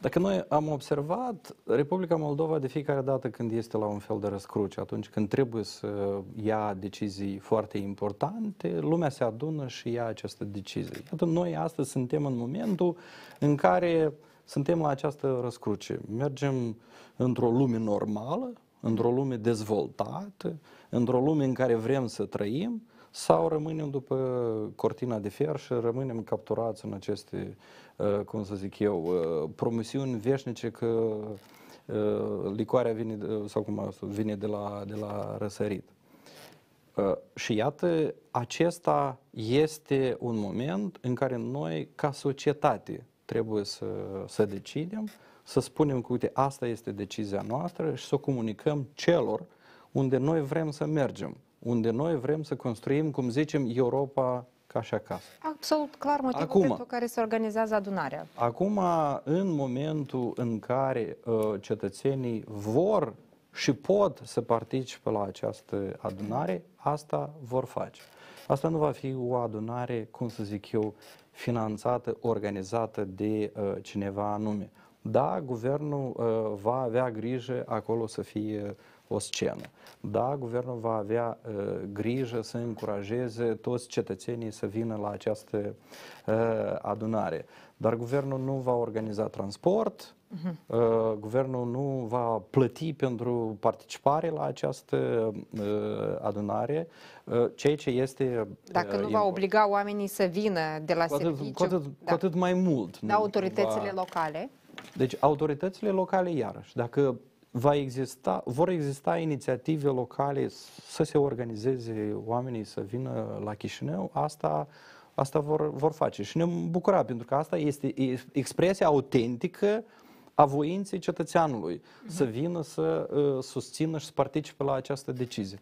Dacă noi am observat, Republica Moldova de fiecare dată când este la un fel de răscruce, atunci când trebuie să ia decizii foarte importante, lumea se adună și ia aceste decizii. Iată, noi astăzi suntem în momentul în care suntem la această răscruce. Mergem într-o lume normală, într-o lume dezvoltată, într-o lume în care vrem să trăim, sau rămânem după cortina de fier și rămânem capturați în aceste, uh, cum să zic eu, uh, promisiuni veșnice că uh, licoarea vine, sau cum spus, vine de la, de la răsărit. Și iată, acesta este un moment în care noi, ca societate, trebuie să, să decidem, să spunem că, uite, asta este decizia noastră și să o comunicăm celor unde noi vrem să mergem unde noi vrem să construim, cum zicem, Europa ca și acasă. Absolut clar motivul acum, pentru care se organizează adunarea. Acum, în momentul în care uh, cetățenii vor și pot să participe la această adunare, asta vor face. Asta nu va fi o adunare, cum să zic eu, finanțată, organizată de uh, cineva anume. Da, guvernul uh, va avea grijă acolo să fie uh, o scenă. Da, guvernul va avea uh, grijă să încurajeze toți cetățenii să vină la această uh, adunare. Dar guvernul nu va organiza transport, uh-huh. uh, guvernul nu va plăti pentru participare la această uh, adunare, uh, ceea ce este... Uh, Dacă nu va obliga oamenii să vină de la cu atât, serviciu... Cu atât, da. cu atât mai mult. Da, autoritățile va... locale deci autoritățile locale, iarăși, dacă va exista, vor exista inițiative locale să se organizeze oamenii să vină la Chișinău, asta, asta vor, vor face. Și ne bucura, pentru că asta este expresia autentică a voinței cetățeanului uh-huh. să vină să uh, susțină și să participe la această decizie.